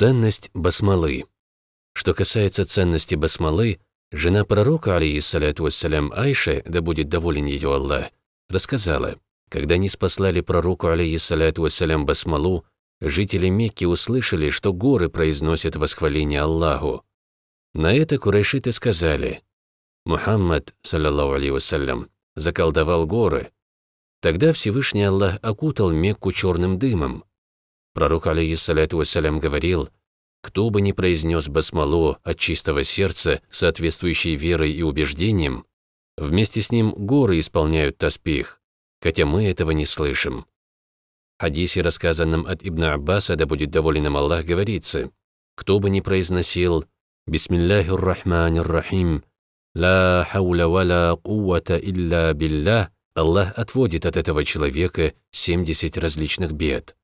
Ценность басмалы. Что касается ценности басмалы, жена пророка, алейиссаляту вассалям, айше да будет доволен ее Аллах, рассказала, когда не спаслали пророку, алейиссаляту вассалям, басмалу, жители Мекки услышали, что горы произносят восхваление Аллаху. На это курайшиты сказали, «Мухаммад, саллаллаху алейхи вассалям, заколдовал горы». Тогда Всевышний Аллах окутал Мекку черным дымом, Пророк, алейхиссаляту вассалям, говорил, «Кто бы ни произнес басмалу от чистого сердца, соответствующей верой и убеждениям, вместе с ним горы исполняют таспих, хотя мы этого не слышим». В хадисе, рассказанном от Ибн Аббаса, да будет доволен им Аллах, говорится, «Кто бы ни произносил «Бисмилляхи рахмани рахим», «Ла хауля валя кувата илля биллях», Аллах отводит от этого человека 70 различных бед.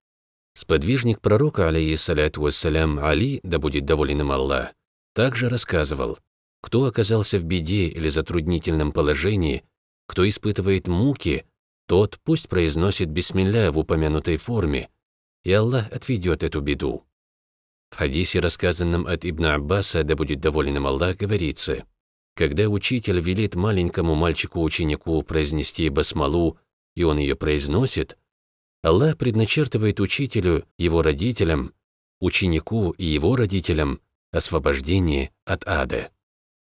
Сподвижник пророка, алейхиссаляту вассалям, Али, да будет доволен им Аллах, также рассказывал, кто оказался в беде или затруднительном положении, кто испытывает муки, тот пусть произносит бисмилля в упомянутой форме, и Аллах отведет эту беду. В хадисе, рассказанном от Ибн Аббаса, да будет доволен им Аллах, говорится, когда учитель велит маленькому мальчику-ученику произнести басмалу, и он ее произносит, Аллах предначертывает учителю, его родителям, ученику и его родителям освобождение от ада.